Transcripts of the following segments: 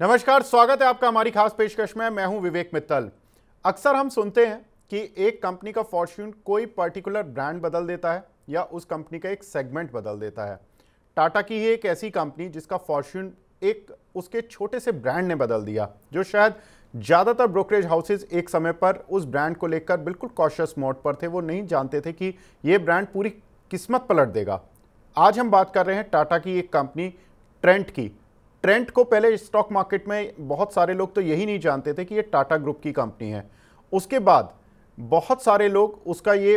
नमस्कार स्वागत है आपका हमारी खास पेशकश में मैं हूं विवेक मित्तल अक्सर हम सुनते हैं कि एक कंपनी का फॉर्च्यून कोई पर्टिकुलर ब्रांड बदल देता है या उस कंपनी का एक सेगमेंट बदल देता है टाटा की ही एक ऐसी कंपनी जिसका फॉर्च्यून एक उसके छोटे से ब्रांड ने बदल दिया जो शायद ज़्यादातर ब्रोकरेज हाउसेज एक समय पर उस ब्रांड को लेकर बिल्कुल कॉशियस मोड पर थे वो नहीं जानते थे कि ये ब्रांड पूरी किस्मत पलट देगा आज हम बात कर रहे हैं टाटा की एक कंपनी ट्रेंट की ट्रेंट को पहले स्टॉक मार्केट में बहुत सारे लोग तो यही नहीं जानते थे कि ये टाटा ग्रुप की कंपनी है उसके बाद बहुत सारे लोग उसका ये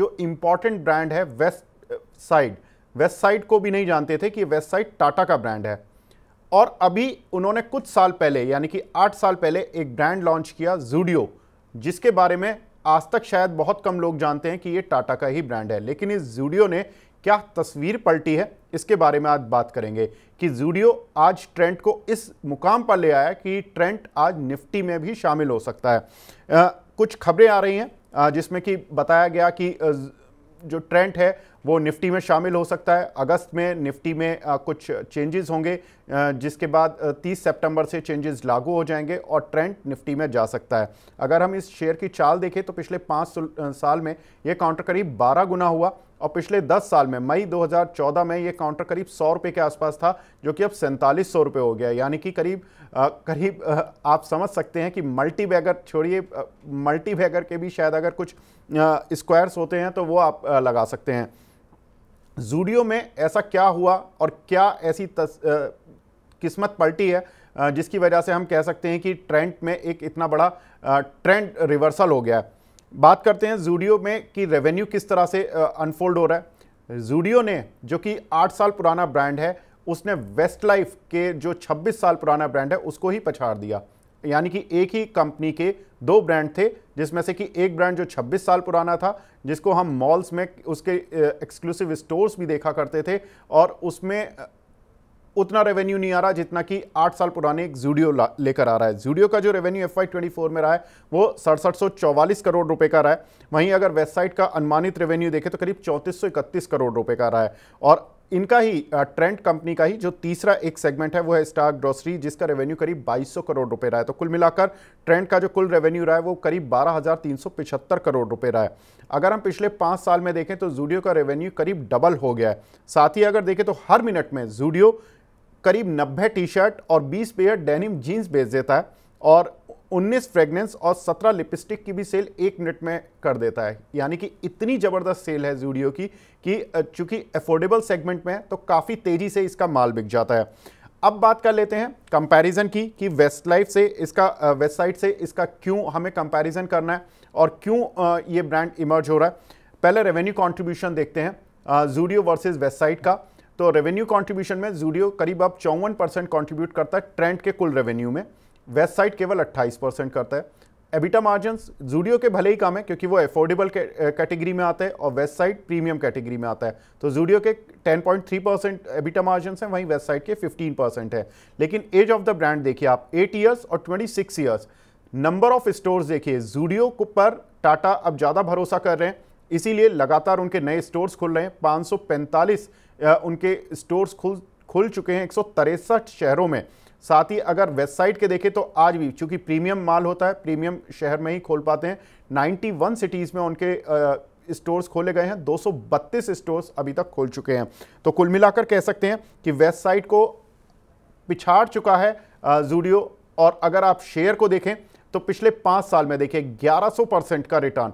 जो इम्पॉर्टेंट ब्रांड है वेस्ट साइड वेस्ट साइड को भी नहीं जानते थे कि वेस्ट साइड टाटा का ब्रांड है और अभी उन्होंने कुछ साल पहले यानी कि आठ साल पहले एक ब्रांड लॉन्च किया जूडियो जिसके बारे में आज तक शायद बहुत कम लोग जानते हैं कि ये टाटा का ही ब्रांड है लेकिन इस जूडियो ने क्या तस्वीर पलटी है इसके बारे में आज बात करेंगे कि जूडियो आज ट्रेंड को इस मुकाम पर ले आया कि ट्रेंट आज निफ्टी में भी शामिल हो सकता है आ, कुछ खबरें आ रही हैं जिसमें कि बताया गया कि जो ट्रेंट है वो निफ्टी में शामिल हो सकता है अगस्त में निफ्टी में कुछ चेंजेस होंगे जिसके बाद 30 सितंबर से चेंजेस लागू हो जाएंगे और ट्रेंड निफ्टी में जा सकता है अगर हम इस शेयर की चाल देखें तो पिछले पाँच साल में ये काउंटर करीब बारह गुना हुआ और पिछले 10 साल में मई 2014 में ये काउंटर करीब सौ रुपये के आसपास था जो कि अब सैंतालीस सौ रुपये हो गया यानी कि करीब करीब आप समझ सकते हैं कि मल्टी बैगर छोड़िए मल्टी बैगर के भी शायद अगर कुछ स्क्वायर्स होते हैं तो वो आप लगा सकते हैं जूडियो में ऐसा क्या हुआ और क्या ऐसी तस, आ, किस्मत पलटी है जिसकी वजह से हम कह सकते हैं कि ट्रेंड में एक इतना बड़ा ट्रेंड रिवर्सल हो गया है बात करते हैं जूडियो में कि रेवेन्यू किस तरह से अनफोल्ड हो रहा है जूडियो ने जो कि आठ साल पुराना ब्रांड है उसने वेस्ट लाइफ के जो 26 साल पुराना ब्रांड है उसको ही पछाड़ दिया यानी कि एक ही कंपनी के दो ब्रांड थे जिसमें से कि एक ब्रांड जो 26 साल पुराना था जिसको हम मॉल्स में उसके एक्सक्लूसिव स्टोर्स भी देखा करते थे और उसमें उतना रेवेन्यू नहीं आ रहा जितना कि आठ साल पुराने एक जूडियो लेकर आ रहा है जूडियो का जो रेवेन्यू एफ आई में रहा है वो सड़सठ करोड़ रुपए का रहा है वहीं अगर वेबसाइट का अनुमानित रेवेन्यू देखें तो करीब चौंतीस करोड़ रुपए का रहा है और इनका ही ट्रेंड कंपनी का ही जो तीसरा एक सेगमेंट है वो है स्टार ग्रोसरी जिसका रेवेन्यू करीब 2200 करोड़ रुपए रहा है तो कुल मिलाकर ट्रेंड का जो कुल रेवेन्यू रहा है वो करीब 12,375 करोड़ रुपए रहा है अगर हम पिछले पाँच साल में देखें तो जूडियो का रेवेन्यू करीब डबल हो गया है साथ ही अगर देखें तो हर मिनट में जूडियो करीब नब्बे टी शर्ट और बीस पेयर डेनिम जीन्स बेच देता है और 19 फ्रेगनेंस और 17 लिपस्टिक की भी सेल एक मिनट में कर देता है यानी कि इतनी ज़बरदस्त सेल है जूडियो की कि चूंकि अफोर्डेबल सेगमेंट में है तो काफ़ी तेज़ी से इसका माल बिक जाता है अब बात कर लेते हैं कंपैरिजन की कि वेस्ट लाइफ से इसका वेस्ट साइड से इसका क्यों हमें कंपैरिजन करना है और क्यों ये ब्रांड इमर्ज हो रहा है पहले रेवेन्यू कॉन्ट्रीब्यूशन देखते हैं जूडियो वर्सेज वेस्ट साइड का तो रेवेन्यू कॉन्ट्रीब्यूशन में जूडियो करीब अब चौवन परसेंट कॉन्ट्रीब्यूट करता है ट्रेंड के कुल रेवेन्यू में वेस्ट साइड केवल 28 परसेंट करता है एबिटा मार्जिन जूडियो के भले ही कम है क्योंकि वो एफोर्डेबल कैटेगरी में आता है और वेस्ट साइड प्रीमियम कैटेगरी में आता है तो जूडियो के 10.3 परसेंट एबिटा मार्जिन हैं वहीं वेस्ट साइड के 15 परसेंट है लेकिन एज ऑफ द ब्रांड देखिए आप एट ईयर्स और 26 ईयर्स नंबर ऑफ स्टोर्स देखिए जूडियो पर टाटा अब ज़्यादा भरोसा कर रहे हैं इसीलिए लगातार उनके नए स्टोर्स खुल रहे हैं पाँच उनके स्टोर्स खुल खुल चुके हैं एक शहरों में साथ ही अगर वेबसाइट के देखें तो आज भी चूंकि प्रीमियम माल होता है प्रीमियम शहर में ही खोल पाते हैं 91 सिटीज़ में उनके स्टोर्स खोले गए हैं 232 स्टोर्स अभी तक खोल चुके हैं तो कुल मिलाकर कह सकते हैं कि वेबसाइट को पिछाड़ चुका है जूडियो और अगर आप शेयर को देखें तो पिछले पाँच साल में देखें 1100 परसेंट का रिटर्न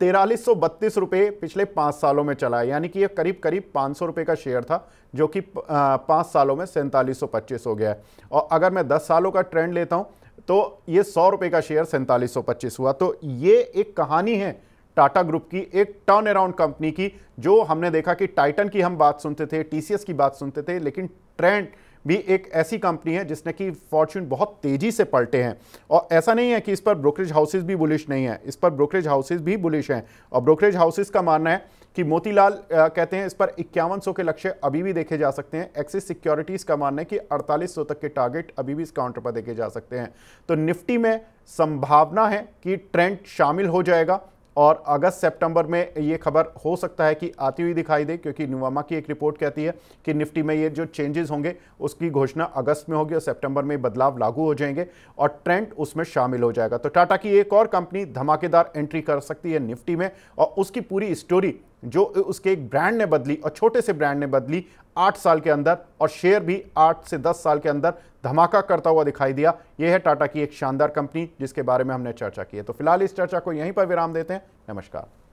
तेरालीस सौ बत्तीस रुपये पिछले पाँच सालों में चला है यानी कि यह करीब करीब पाँच सौ रुपये का शेयर था जो कि पाँच सालों में सैंतालीस सौ पच्चीस हो गया है और अगर मैं दस सालों का ट्रेंड लेता हूँ तो ये सौ रुपये का शेयर सैंतालीस सौ पच्चीस हुआ तो ये एक कहानी है टाटा ग्रुप की एक टर्न अराउंड कंपनी की जो हमने देखा कि टाइटन की हम बात सुनते थे टीसीएस की बात सुनते थे लेकिन ट्रेंड भी एक ऐसी कंपनी है जिसने कि फॉर्च्यून बहुत तेजी से पलटे हैं और ऐसा नहीं है कि इस पर ब्रोकरेज हाउसेज भी बुलिश नहीं है इस पर ब्रोकरेज हाउसेज भी बुलिश हैं और ब्रोकरेज हाउसेज का मानना है कि मोतीलाल कहते हैं इस पर इक्यावन के लक्ष्य अभी भी देखे जा सकते हैं एक्सिस सिक्योरिटीज़ का मानना है कि अड़तालीस तक के टारगेट अभी भी इस काउंटर पर देखे जा सकते हैं तो निफ्टी में संभावना है कि ट्रेंड शामिल हो जाएगा और अगस्त सितंबर में ये खबर हो सकता है कि आती हुई दिखाई दे क्योंकि नुवामा की एक रिपोर्ट कहती है कि निफ्टी में ये जो चेंजेस होंगे उसकी घोषणा अगस्त में होगी और सितंबर में बदलाव लागू हो जाएंगे और ट्रेंड उसमें शामिल हो जाएगा तो टाटा की एक और कंपनी धमाकेदार एंट्री कर सकती है निफ्टी में और उसकी पूरी स्टोरी जो उसके एक ब्रांड ने बदली और छोटे से ब्रांड ने बदली आठ साल के अंदर और शेयर भी आठ से दस साल के अंदर धमाका करता हुआ दिखाई दिया यह है टाटा की एक शानदार कंपनी जिसके बारे में हमने चर्चा की है तो फिलहाल इस चर्चा को यहीं पर विराम देते हैं नमस्कार